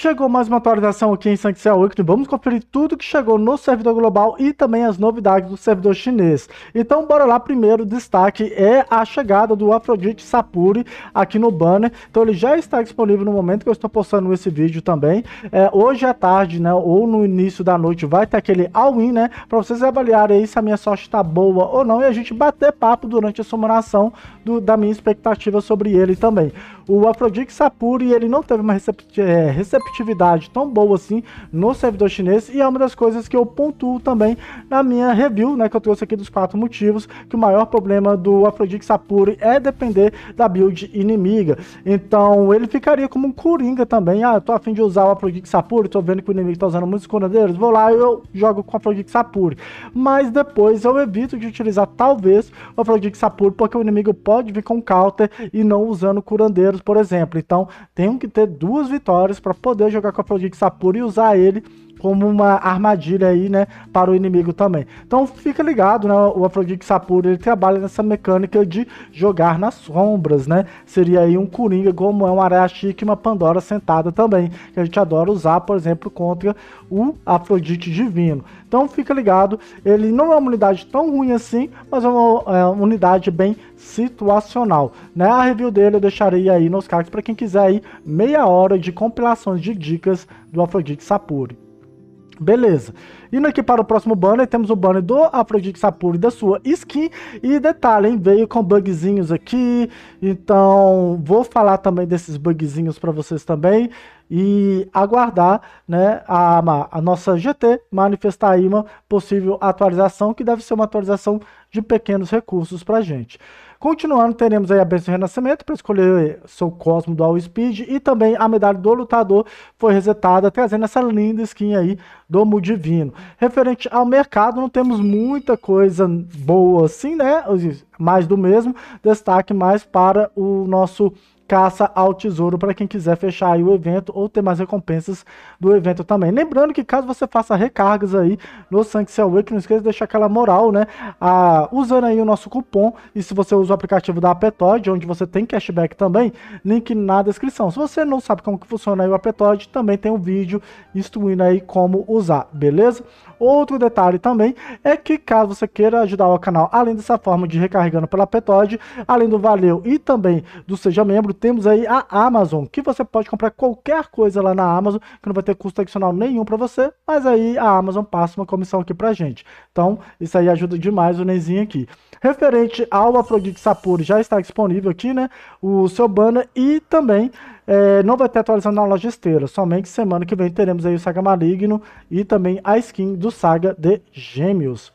Chegou mais uma atualização aqui em Sanxia Weekly. Vamos conferir tudo que chegou no servidor global e também as novidades do servidor chinês. Então, bora lá. Primeiro destaque é a chegada do Afrodite Sapuri aqui no banner. Então, ele já está disponível no momento que eu estou postando esse vídeo também. É, hoje à tarde, né, ou no início da noite, vai ter aquele all-in, né, para vocês avaliarem aí se a minha sorte está boa ou não e a gente bater papo durante a sumação do, da minha expectativa sobre ele também. O Afrodite Sapuri, ele não teve uma é, recepção é, recep tão boa assim no servidor chinês e é uma das coisas que eu pontuo também na minha review, né, que eu trouxe aqui dos quatro motivos que o maior problema do Afrodite Sapuri é depender da build inimiga. Então ele ficaria como um coringa também. Ah, eu tô afim de usar o Afrodite Sapuri, tô vendo que o inimigo tá usando muitos curandeiros, vou lá e eu jogo com o Afrodite Sapuri. Mas depois eu evito de utilizar talvez o Afrodite Sapuri porque o inimigo pode vir com counter e não usando curandeiros, por exemplo. Então tenho que ter duas vitórias para poder poder jogar com a Project Sapura e usar ele como uma armadilha aí, né, para o inimigo também. Então fica ligado, né, o Afrodite Sapura, ele trabalha nessa mecânica de jogar nas sombras, né, seria aí um Coringa como é um Areia Chique e uma Pandora sentada também, que a gente adora usar, por exemplo, contra o Afrodite Divino. Então fica ligado, ele não é uma unidade tão ruim assim, mas é uma, é uma unidade bem situacional, né, a review dele eu deixarei aí nos cards para quem quiser aí meia hora de compilações de dicas do Afrodite Sapuri. Beleza. Indo aqui para o próximo banner, temos o banner do Afrodite Sapuri da sua skin. E detalhe, hein, veio com bugzinhos aqui, então vou falar também desses bugzinhos para vocês também e aguardar né, a, a nossa GT manifestar aí uma possível atualização, que deve ser uma atualização de pequenos recursos para a gente. Continuando, teremos aí a Benção Renascimento para escolher eh, seu Cosmo do All Speed e também a medalha do Lutador foi resetada, trazendo essa linda skin aí do Divino. Referente ao mercado, não temos muita coisa boa assim, né? Mais do mesmo, destaque mais para o nosso caça ao tesouro para quem quiser fechar aí o evento ou ter mais recompensas do evento também. Lembrando que caso você faça recargas aí no Sanctuary não esqueça de deixar aquela moral, né? usando aí o nosso cupom e se você usa o aplicativo da Apetoid, onde você tem cashback também, link na descrição. Se você não sabe como que funciona aí o Apetoid, também tem um vídeo instruindo aí como usar, beleza? Outro detalhe também é que caso você queira ajudar o canal, além dessa forma de recarregando pela Petod, além do Valeu e também do Seja Membro, temos aí a Amazon, que você pode comprar qualquer coisa lá na Amazon, que não vai ter custo adicional nenhum para você, mas aí a Amazon passa uma comissão aqui pra gente. Então, isso aí ajuda demais o Nenzinho aqui. Referente ao Afrodite Sapuri, já está disponível aqui, né? O seu banner e também é, não vai ter atualização na loja esteira, somente semana que vem teremos aí o Saga Maligno e também a skin do Saga de Gêmeos.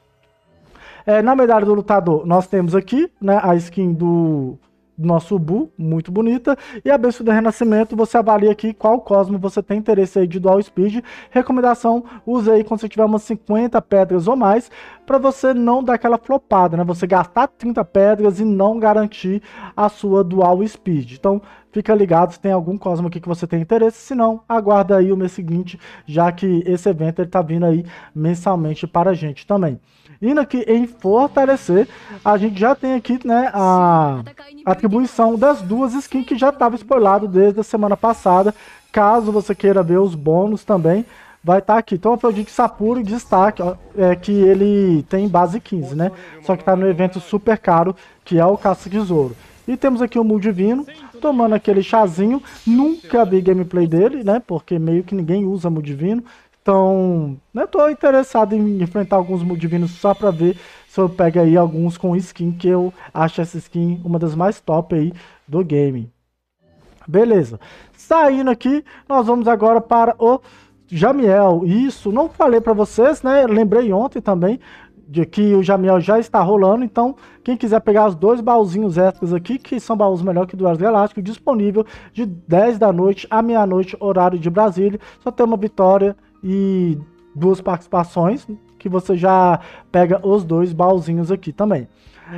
É, na medalha do lutador, nós temos aqui né, a skin do nosso Bu, muito bonita. E a Berço do Renascimento, você avalia aqui qual cosmo você tem interesse aí de dual speed. Recomendação, use aí quando você tiver umas 50 pedras ou mais, para você não dar aquela flopada, né? Você gastar 30 pedras e não garantir a sua dual speed. Então, fica ligado se tem algum Cosmo aqui que você tem interesse, se não, aguarda aí o mês seguinte, já que esse evento ele tá vindo aí mensalmente para a gente também. Indo aqui em fortalecer, a gente já tem aqui, né, a, a retribuição das duas skins que já estava spoilado desde a semana passada. Caso você queira ver os bônus também, vai estar tá aqui. Então, o Afrodite Sapuro destaque é que ele tem base 15, né? Só que está no evento super caro, que é o Caça Tesouro. E temos aqui o Mudivino, tomando aquele chazinho. Nunca vi gameplay dele, né? Porque meio que ninguém usa Mudivino. Então, eu né, tô interessado em enfrentar alguns divinos só pra ver se eu pego aí alguns com skin, que eu acho essa skin uma das mais top aí do game. Beleza. Saindo aqui, nós vamos agora para o Jamiel. Isso, não falei pra vocês, né? Lembrei ontem também de que o Jamiel já está rolando, então quem quiser pegar os dois baúzinhos extras aqui, que são baús melhor que do Ars Galáctico, disponível de 10 da noite à meia-noite, horário de Brasília, só tem uma vitória e duas participações, que você já pega os dois balzinhos aqui também.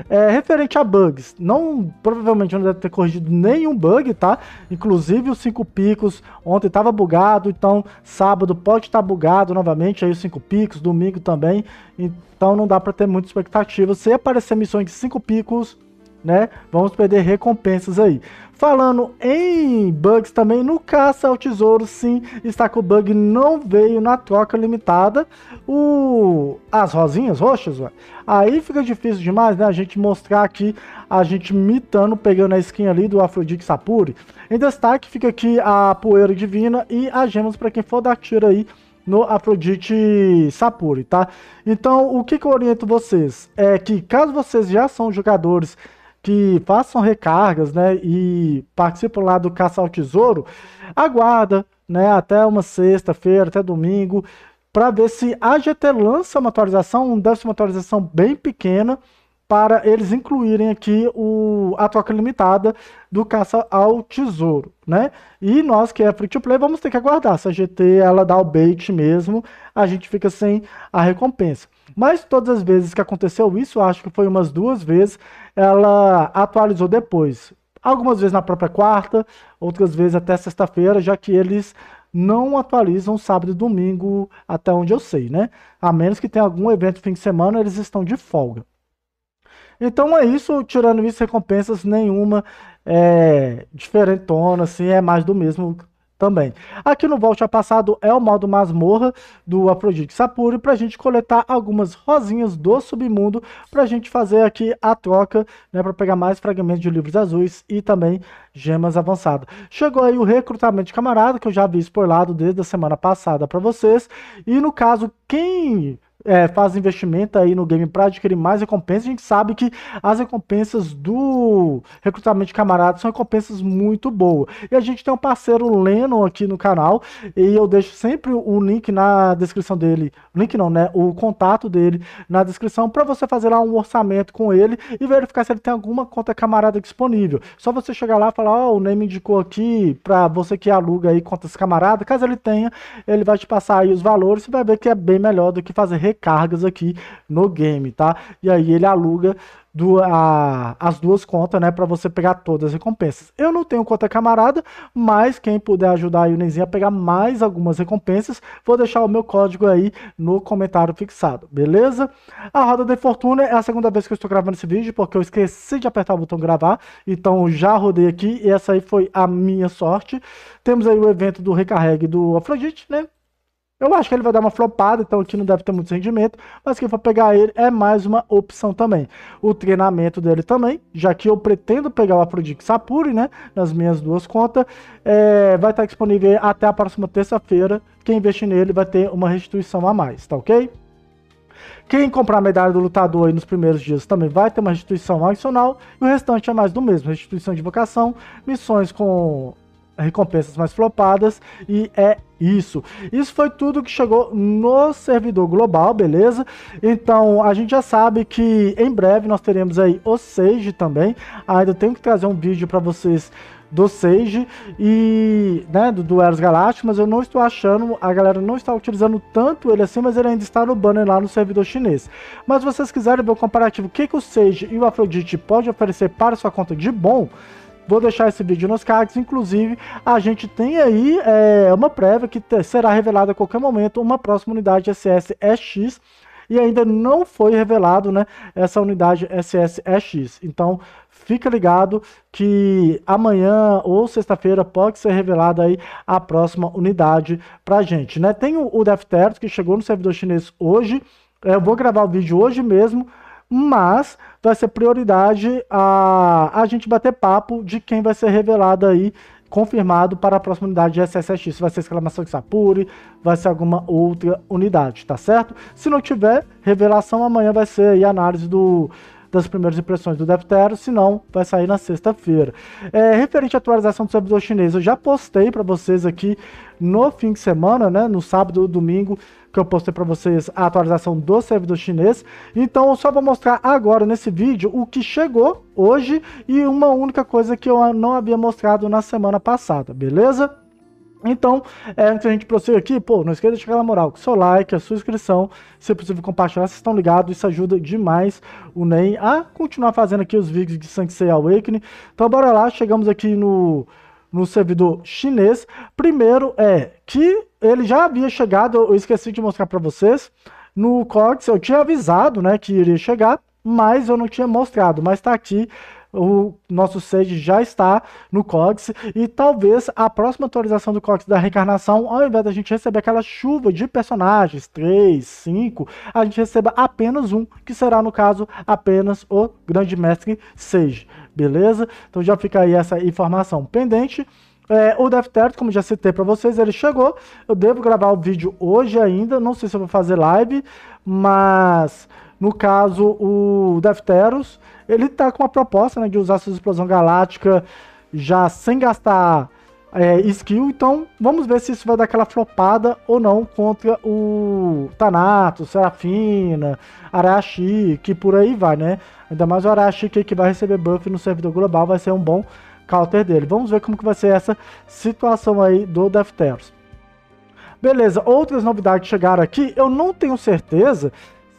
É, referente a bugs, não provavelmente não deve ter corrigido nenhum bug, tá? Inclusive os cinco picos ontem estava bugado, então sábado pode estar tá bugado novamente, aí os cinco picos, domingo também, então não dá para ter muita expectativa. Se aparecer missões de cinco picos, né, vamos perder recompensas aí. Falando em bugs também, no Caça ao Tesouro, sim, está com o bug não veio na troca limitada. O... As rosinhas roxas, ué. Aí fica difícil demais, né? A gente mostrar aqui, a gente mitando, pegando a skin ali do Afrodite Sapuri. Em destaque fica aqui a Poeira Divina e as gemas para quem for dar tiro aí no Afrodite Sapuri, tá? Então, o que, que eu oriento vocês? É que caso vocês já são jogadores que façam recargas, né, e participam lá do caça ao tesouro, aguarda, né, até uma sexta-feira, até domingo, para ver se a GT lança uma atualização, deve ser uma atualização bem pequena, para eles incluírem aqui o, a troca limitada do caça ao tesouro, né? E nós que é free to play vamos ter que aguardar. Se a GT ela dá o bait mesmo, a gente fica sem a recompensa. Mas todas as vezes que aconteceu isso, acho que foi umas duas vezes, ela atualizou depois. Algumas vezes na própria quarta, outras vezes até sexta-feira, já que eles não atualizam sábado e domingo, até onde eu sei, né? A menos que tenha algum evento fim de semana, eles estão de folga. Então é isso, tirando isso, recompensas nenhuma é diferentona, assim, é mais do mesmo também. Aqui no Volte a Passado é o modo masmorra do Afrodite Sapuri para a gente coletar algumas rosinhas do submundo para a gente fazer aqui a troca, né, para pegar mais fragmentos de livros azuis e também gemas avançadas. Chegou aí o recrutamento de camarada, que eu já vi spoilado desde a semana passada para vocês, e no caso, quem é, faz investimento aí no game para adquirir mais recompensas. A gente sabe que as recompensas do recrutamento de camaradas são recompensas muito boas. E a gente tem um parceiro Lennon aqui no canal e eu deixo sempre o link na descrição dele, link não, né? O contato dele na descrição para você fazer lá um orçamento com ele e verificar se ele tem alguma conta camarada disponível. Só você chegar lá e falar, ó, oh, o Name indicou aqui para você que aluga aí contas camarada. Caso ele tenha, ele vai te passar aí os valores e vai ver que é bem melhor do que fazer recargas aqui no game, tá? E aí ele aluga do, a, as duas contas, né, para você pegar todas as recompensas. Eu não tenho conta camarada, mas quem puder ajudar o Yunenzinha a pegar mais algumas recompensas, vou deixar o meu código aí no comentário fixado, beleza? A Roda de Fortuna é a segunda vez que eu estou gravando esse vídeo, porque eu esqueci de apertar o botão gravar, então já rodei aqui e essa aí foi a minha sorte. Temos aí o evento do recarregue do Afrodite, né, eu acho que ele vai dar uma flopada, então aqui não deve ter muito rendimento, mas quem for pegar ele é mais uma opção também. O treinamento dele também, já que eu pretendo pegar o Afrodite Sapuri, né, nas minhas duas contas, é, vai estar disponível até a próxima terça-feira. Quem investir nele vai ter uma restituição a mais, tá ok? Quem comprar a medalha do lutador aí nos primeiros dias também vai ter uma restituição adicional, e o restante é mais do mesmo, restituição de vocação, missões com recompensas mais flopadas e é isso. Isso foi tudo que chegou no servidor global, beleza? Então a gente já sabe que em breve nós teremos aí o Sage também. Ainda tenho que trazer um vídeo para vocês do Sage e né, do, do Eros Galáctico, mas eu não estou achando, a galera não está utilizando tanto ele assim, mas ele ainda está no banner lá no servidor chinês. Mas se vocês quiserem ver o comparativo, o que, que o Sage e o Afrodite pode oferecer para sua conta de bom, Vou deixar esse vídeo nos cards. Inclusive, a gente tem aí é, uma prévia que será revelada a qualquer momento, uma próxima unidade SSSX e ainda não foi revelado né, essa unidade SSSX. Então, fica ligado que amanhã ou sexta-feira pode ser revelada aí a próxima unidade para gente. Né? Tem o, Death Defterto que chegou no servidor chinês hoje. É, eu vou gravar o vídeo hoje mesmo mas vai ser prioridade a, a gente bater papo de quem vai ser revelado aí, confirmado para a próxima unidade de SSX. Vai ser exclamação de Sapuri, vai ser alguma outra unidade, tá certo? Se não tiver revelação, amanhã vai ser aí a análise do das primeiras impressões do Deptero, senão vai sair na sexta-feira. É, referente à atualização do servidor chinês, eu já postei para vocês aqui no fim de semana, né, no sábado ou domingo, que eu postei para vocês a atualização do servidor chinês. Então eu só vou mostrar agora nesse vídeo o que chegou hoje e uma única coisa que eu não havia mostrado na semana passada, beleza? Então, é, antes da gente prosseguir aqui, pô, não esqueça de chegar na moral, com seu like, a sua inscrição, se possível compartilhar, vocês estão ligados, isso ajuda demais o NEM a continuar fazendo aqui os vídeos de Sansei Awakening. Então, bora lá, chegamos aqui no, no servidor chinês. Primeiro é que ele já havia chegado, eu esqueci de mostrar para vocês, no Cortex eu tinha avisado, né, que iria chegar, mas eu não tinha mostrado, mas está aqui o nosso Sage já está no Cox e talvez a próxima atualização do Cox da reencarnação, ao invés da gente receber aquela chuva de personagens, 3, 5, a gente receba apenas um, que será no caso apenas o Grande Mestre Sage, beleza? Então já fica aí essa informação pendente. É, o Deftert, como já citei para vocês, ele chegou. Eu devo gravar o vídeo hoje ainda, não sei se eu vou fazer live, mas no caso o Defteros ele tá com uma proposta né, de usar sua explosão galáctica já sem gastar é, skill. Então, vamos ver se isso vai dar aquela flopada ou não contra o Thanatos, Serafina, Arashi, que por aí vai, né? Ainda mais o Arashi que vai receber buff no servidor global, vai ser um bom counter dele. Vamos ver como que vai ser essa situação aí do Defteros. Beleza, outras novidades chegaram aqui. Eu não tenho certeza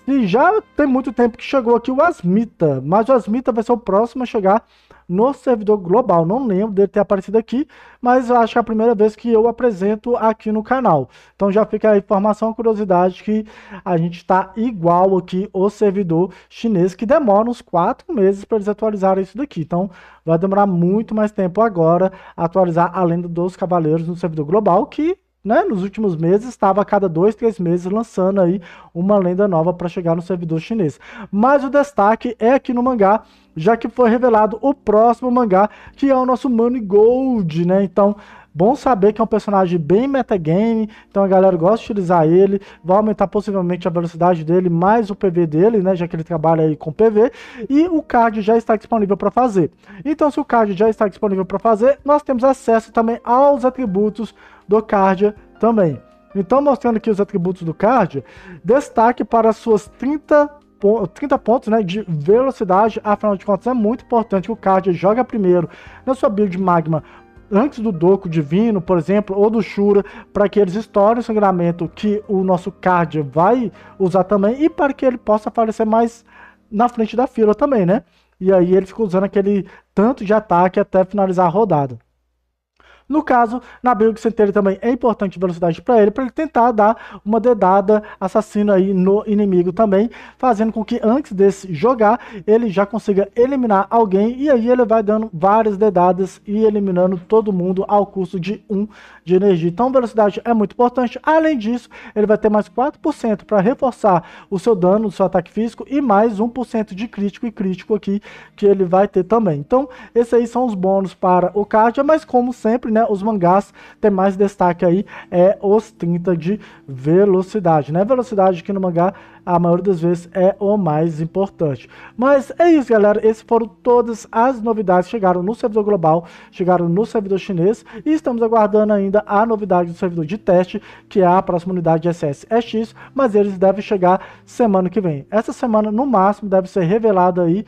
e já tem muito tempo que chegou aqui o Asmita, mas o Asmita vai ser o próximo a chegar no servidor global. Não lembro dele ter aparecido aqui, mas acho que é a primeira vez que eu apresento aqui no canal. Então já fica a informação, a curiosidade que a gente está igual aqui o servidor chinês, que demora uns quatro meses para eles atualizarem isso daqui. Então vai demorar muito mais tempo agora atualizar a lenda dos cavaleiros no servidor global, que né, nos últimos meses estava a cada dois, três meses lançando aí uma lenda nova para chegar no servidor chinês. Mas o destaque é aqui no mangá, já que foi revelado o próximo mangá, que é o nosso Money Gold, né? Então, bom saber que é um personagem bem metagame, então a galera gosta de utilizar ele, vai aumentar possivelmente a velocidade dele, mais o PV dele, né, já que ele trabalha aí com PV, e o card já está disponível para fazer. Então, se o card já está disponível para fazer, nós temos acesso também aos atributos do Cardia também. Então, mostrando aqui os atributos do Cardia, destaque para suas 30 30 pontos né, de velocidade, afinal de contas é muito importante que o Cardia joga primeiro na sua build magma antes do Doco Divino, por exemplo, ou do Shura, para que eles estourem o sangramento que o nosso Cardia vai usar também e para que ele possa aparecer mais na frente da fila também, né? E aí ele fica usando aquele tanto de ataque até finalizar a rodada. No caso, na Build Center também é importante velocidade para ele, para ele tentar dar uma dedada assassina aí no inimigo também, fazendo com que antes desse jogar, ele já consiga eliminar alguém e aí ele vai dando várias dedadas e eliminando todo mundo ao custo de 1 de energia. Então, velocidade é muito importante. Além disso, ele vai ter mais 4% para reforçar o seu dano, o seu ataque físico e mais 1% de crítico e crítico aqui que ele vai ter também. Então, esses aí são os bônus para o Cardia, mas como sempre, né, né, os mangás tem mais destaque aí é os 30 de velocidade, né? Velocidade que no mangá a maioria das vezes é o mais importante. Mas é isso, galera. Essas foram todas as novidades. Chegaram no servidor global, chegaram no servidor chinês e estamos aguardando ainda a novidade do servidor de teste, que é a próxima unidade de SSX, mas eles devem chegar semana que vem. Essa semana, no máximo, deve ser revelada aí,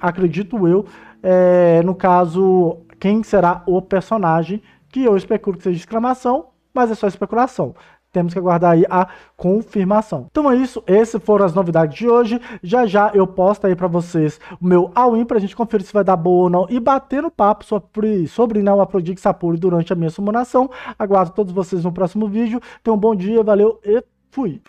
acredito eu, é, no caso, quem será o personagem, que eu especulo que seja exclamação, mas é só especulação. Temos que aguardar aí a confirmação. Então é isso, essas foram as novidades de hoje. Já já eu posto aí para vocês o meu all-in pra gente conferir se vai dar boa ou não e bater no papo sobre, sobre não né, Aprodig Sapuri durante a minha sumonação. Aguardo todos vocês no próximo vídeo. Tenham um bom dia, valeu e fui!